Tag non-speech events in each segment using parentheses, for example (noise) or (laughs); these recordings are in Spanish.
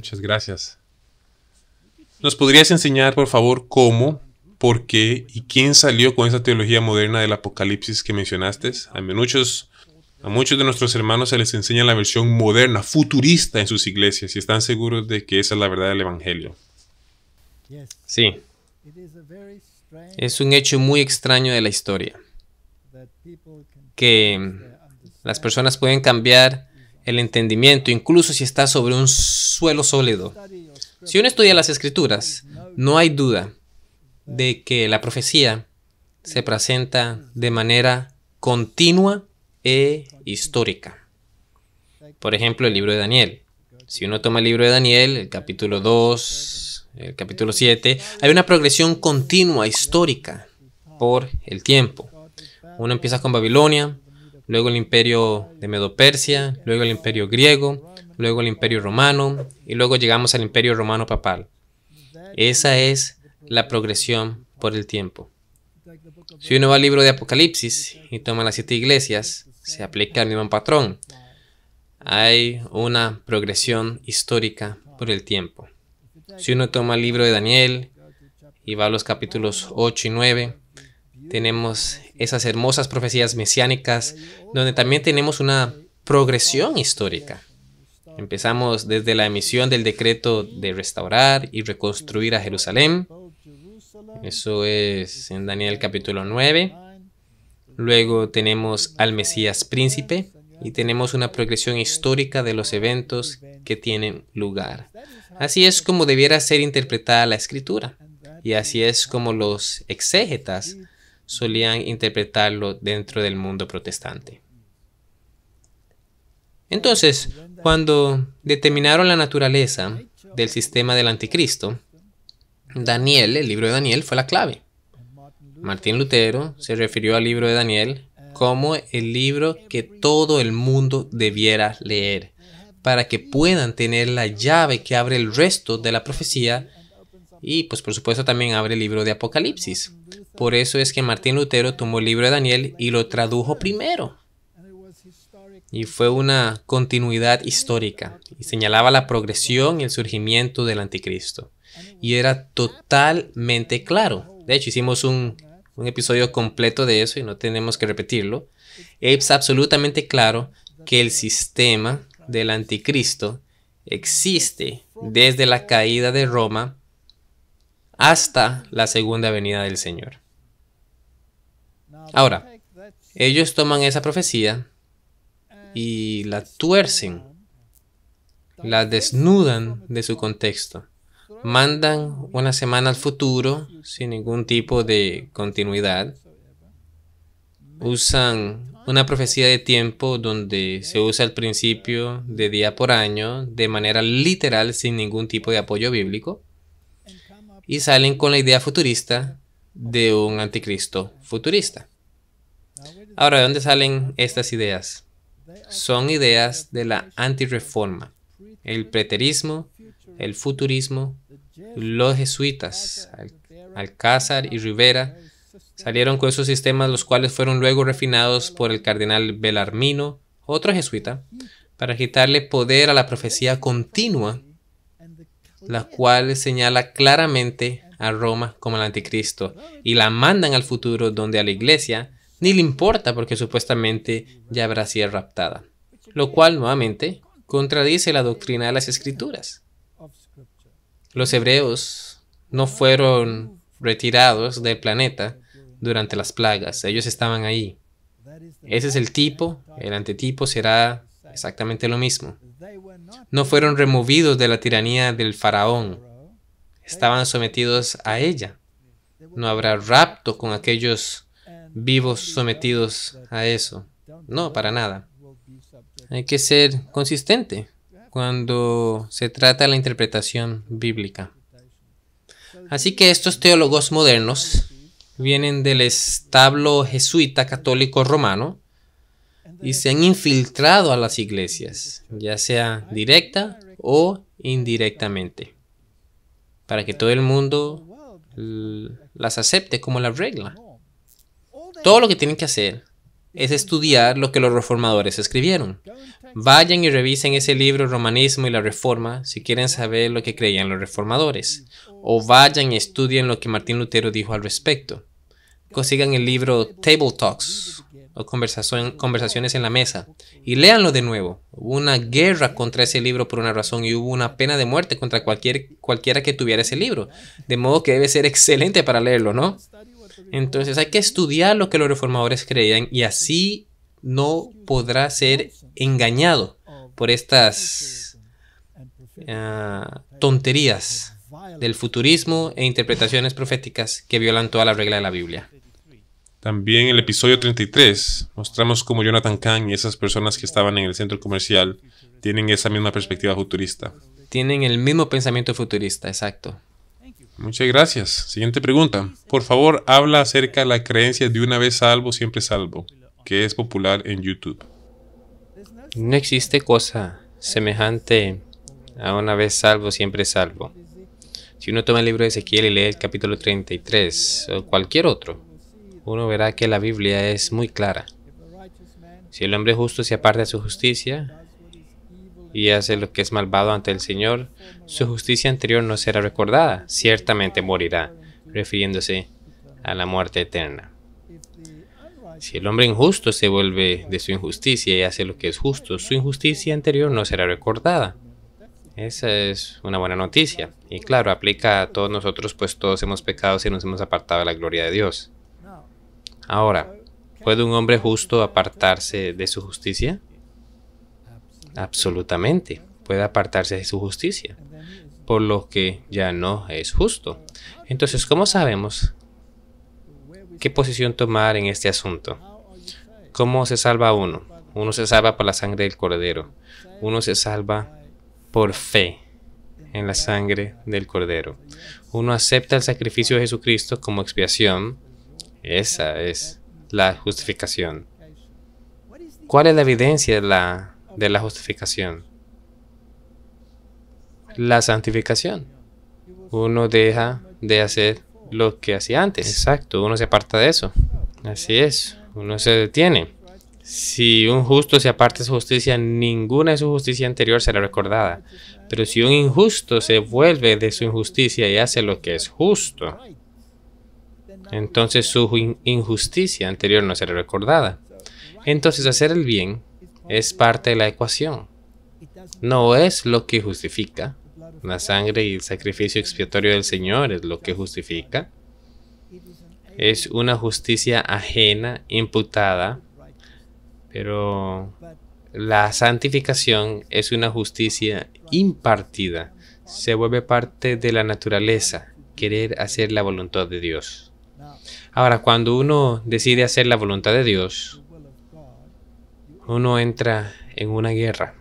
muchas gracias. ¿Nos podrías enseñar, por favor, cómo, por qué y quién salió con esa teología moderna del Apocalipsis que mencionaste? A muchos, a muchos de nuestros hermanos se les enseña la versión moderna, futurista en sus iglesias y están seguros de que esa es la verdad del Evangelio. Sí. Es un hecho muy extraño de la historia. Que las personas pueden cambiar el entendimiento, incluso si está sobre un suelo sólido. Si uno estudia las escrituras, no hay duda de que la profecía se presenta de manera continua e histórica. Por ejemplo, el libro de Daniel. Si uno toma el libro de Daniel, el capítulo 2, el capítulo 7, hay una progresión continua histórica por el tiempo. Uno empieza con Babilonia, luego el imperio de Medopersia, luego el imperio griego, luego el imperio romano y luego llegamos al imperio romano papal. Esa es la progresión por el tiempo. Si uno va al libro de Apocalipsis y toma las siete iglesias, se aplica el mismo patrón. Hay una progresión histórica por el tiempo. Si uno toma el libro de Daniel y va a los capítulos 8 y 9, tenemos esas hermosas profecías mesiánicas, donde también tenemos una progresión histórica. Empezamos desde la emisión del decreto de restaurar y reconstruir a Jerusalén. Eso es en Daniel capítulo 9. Luego tenemos al Mesías príncipe y tenemos una progresión histórica de los eventos que tienen lugar. Así es como debiera ser interpretada la escritura y así es como los exégetas solían interpretarlo dentro del mundo protestante. Entonces, cuando determinaron la naturaleza del sistema del anticristo, Daniel, el libro de Daniel, fue la clave. Martín Lutero se refirió al libro de Daniel como el libro que todo el mundo debiera leer, para que puedan tener la llave que abre el resto de la profecía y pues por supuesto también abre el libro de Apocalipsis. Por eso es que Martín Lutero tomó el libro de Daniel y lo tradujo primero. Y fue una continuidad histórica y señalaba la progresión y el surgimiento del anticristo. Y era totalmente claro. De hecho, hicimos un, un episodio completo de eso y no tenemos que repetirlo. Es absolutamente claro que el sistema del anticristo existe desde la caída de Roma hasta la segunda venida del Señor. Ahora, ellos toman esa profecía y la tuercen, la desnudan de su contexto, mandan una semana al futuro sin ningún tipo de continuidad, usan una profecía de tiempo donde se usa el principio de día por año de manera literal sin ningún tipo de apoyo bíblico y salen con la idea futurista de un anticristo futurista. Ahora, ¿de dónde salen estas ideas? Son ideas de la antireforma, el preterismo, el futurismo, los jesuitas, Alcázar y Rivera, salieron con esos sistemas los cuales fueron luego refinados por el cardenal Belarmino, otro jesuita, para quitarle poder a la profecía continua la cual señala claramente a Roma como el anticristo y la mandan al futuro donde a la iglesia ni le importa porque supuestamente ya habrá sido raptada, lo cual nuevamente contradice la doctrina de las escrituras. Los hebreos no fueron retirados del planeta durante las plagas, ellos estaban ahí. Ese es el tipo, el antetipo será exactamente lo mismo. No fueron removidos de la tiranía del faraón, estaban sometidos a ella. No habrá rapto con aquellos vivos sometidos a eso. No, para nada. Hay que ser consistente cuando se trata de la interpretación bíblica. Así que estos teólogos modernos vienen del establo jesuita católico romano y se han infiltrado a las iglesias, ya sea directa o indirectamente, para que todo el mundo las acepte como la regla. Todo lo que tienen que hacer es estudiar lo que los reformadores escribieron. Vayan y revisen ese libro Romanismo y la Reforma si quieren saber lo que creían los reformadores. O vayan y estudien lo que Martín Lutero dijo al respecto. Consigan el libro Table Talks conversaciones en la mesa. Y léanlo de nuevo. Hubo una guerra contra ese libro por una razón y hubo una pena de muerte contra cualquier, cualquiera que tuviera ese libro. De modo que debe ser excelente para leerlo, ¿no? Entonces hay que estudiar lo que los reformadores creían y así no podrá ser engañado por estas ah, tonterías del futurismo e interpretaciones proféticas que violan toda la regla de la Biblia. También en el episodio 33 mostramos cómo Jonathan Kahn y esas personas que estaban en el centro comercial tienen esa misma perspectiva futurista. Tienen el mismo pensamiento futurista, exacto. Muchas gracias. Siguiente pregunta. Por favor, habla acerca de la creencia de una vez salvo, siempre salvo, que es popular en YouTube. No existe cosa semejante a una vez salvo, siempre salvo. Si uno toma el libro de Ezequiel y lee el capítulo 33 o cualquier otro, uno verá que la Biblia es muy clara. Si el hombre justo se aparta de su justicia y hace lo que es malvado ante el Señor, su justicia anterior no será recordada, ciertamente morirá, refiriéndose a la muerte eterna. Si el hombre injusto se vuelve de su injusticia y hace lo que es justo, su injusticia anterior no será recordada. Esa es una buena noticia. Y claro, aplica a todos nosotros, pues todos hemos pecado y nos hemos apartado de la gloria de Dios. Ahora, ¿puede un hombre justo apartarse de su justicia? Absolutamente, puede apartarse de su justicia, por lo que ya no es justo. Entonces, ¿cómo sabemos qué posición tomar en este asunto? ¿Cómo se salva uno? Uno se salva por la sangre del cordero. Uno se salva por fe en la sangre del cordero. Uno acepta el sacrificio de Jesucristo como expiación esa es la justificación. ¿Cuál es la evidencia de la, justificación? La santificación. Uno deja de hacer lo que hacía antes. Exacto, uno se aparta de eso. Así es, uno se detiene. Si un justo se aparta de su justicia, ninguna de su justicia anterior será recordada. Pero si un injusto se vuelve de su injusticia y hace lo que es justo, entonces su injusticia anterior no será recordada. Entonces hacer el bien es parte de la ecuación. No es lo que justifica. La sangre y el sacrificio expiatorio del Señor es lo que justifica. Es una justicia ajena, imputada, pero la santificación es una justicia impartida. Se vuelve parte de la naturaleza, querer hacer la voluntad de Dios. Ahora, cuando uno decide hacer la voluntad de Dios, uno entra en una guerra.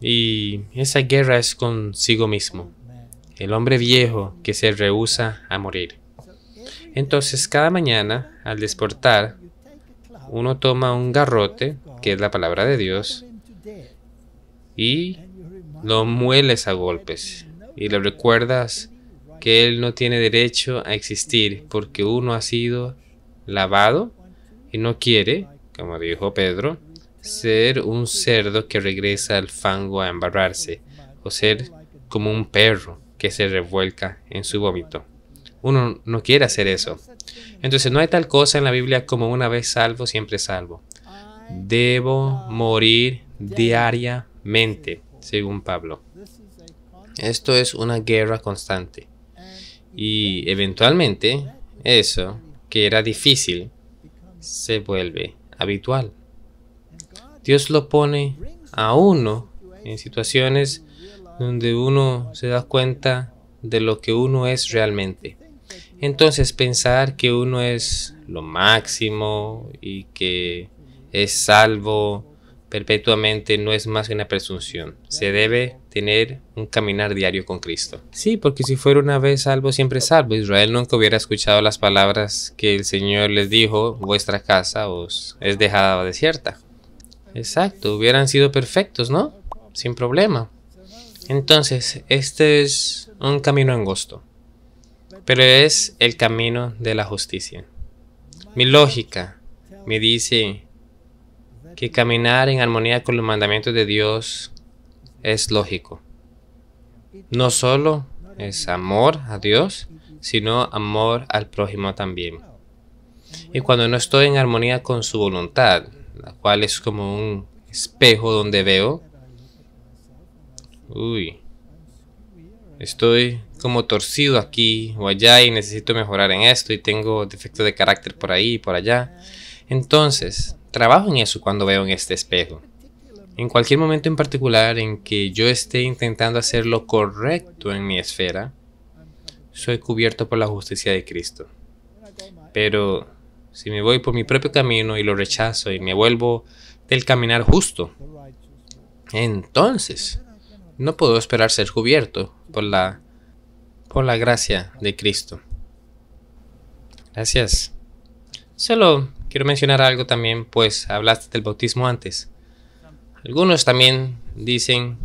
Y esa guerra es consigo mismo, el hombre viejo que se rehúsa a morir. Entonces, cada mañana, al despertar, uno toma un garrote, que es la palabra de Dios, y lo mueles a golpes. Y lo recuerdas que Él no tiene derecho a existir porque uno ha sido lavado y no quiere, como dijo Pedro, ser un cerdo que regresa al fango a embarrarse o ser como un perro que se revuelca en su vómito. Uno no quiere hacer eso. Entonces no hay tal cosa en la Biblia como una vez salvo, siempre salvo. Debo morir diariamente, según Pablo. Esto es una guerra constante. Y eventualmente, eso, que era difícil, se vuelve habitual. Dios lo pone a uno en situaciones donde uno se da cuenta de lo que uno es realmente. Entonces pensar que uno es lo máximo y que es salvo perpetuamente no es más que una presunción. Se debe tener un caminar diario con Cristo. Sí, porque si fuera una vez salvo, siempre salvo. Israel nunca hubiera escuchado las palabras que el Señor les dijo, vuestra casa os es dejada desierta. Exacto, hubieran sido perfectos, ¿no? Sin problema. Entonces, este es un camino angosto, pero es el camino de la justicia. Mi lógica me dice que caminar en armonía con los mandamientos de Dios es lógico. No solo es amor a Dios, sino amor al prójimo también. Y cuando no estoy en armonía con su voluntad, la cual es como un espejo donde veo, uy, estoy como torcido aquí o allá y necesito mejorar en esto y tengo defecto de carácter por ahí y por allá. Entonces, trabajo en eso cuando veo en este espejo. En cualquier momento en particular en que yo esté intentando hacer lo correcto en mi esfera, soy cubierto por la justicia de Cristo. Pero si me voy por mi propio camino y lo rechazo y me vuelvo del caminar justo, entonces no puedo esperar ser cubierto por la, por la gracia de Cristo. Gracias. Solo quiero mencionar algo también, pues hablaste del bautismo antes. Algunos también dicen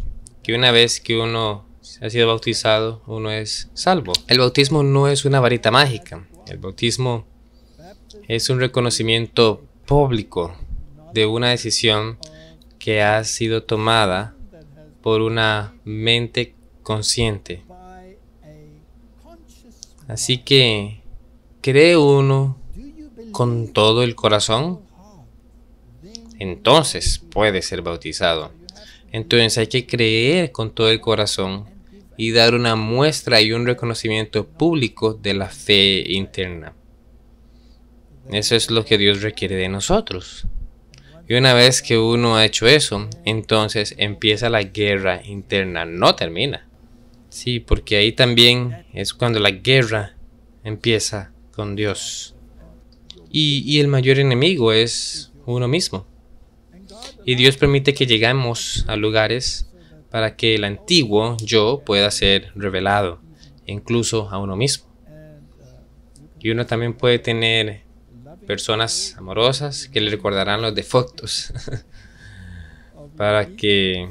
que una vez que uno ha sido bautizado, uno es salvo. El bautismo no es una varita mágica. El bautismo es un reconocimiento público de una decisión que ha sido tomada por una mente consciente. Así que cree uno con todo el corazón, entonces puede ser bautizado. Entonces hay que creer con todo el corazón y dar una muestra y un reconocimiento público de la fe interna. Eso es lo que Dios requiere de nosotros. Y una vez que uno ha hecho eso, entonces empieza la guerra interna, no termina. Sí, porque ahí también es cuando la guerra empieza con Dios. Y, el mayor enemigo es uno mismo. Y Dios permite que lleguemos a lugares para que el antiguo yo pueda ser revelado, incluso a uno mismo. Y uno también puede tener personas amorosas que le recordarán los defectos (laughs) para que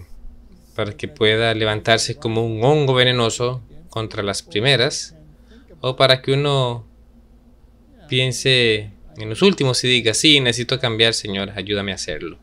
para que pueda levantarse como un hongo venenoso contra las primeras o para que uno piense en los últimos diga sí, necesito cambiar, señor, ayúdame a hacerlo.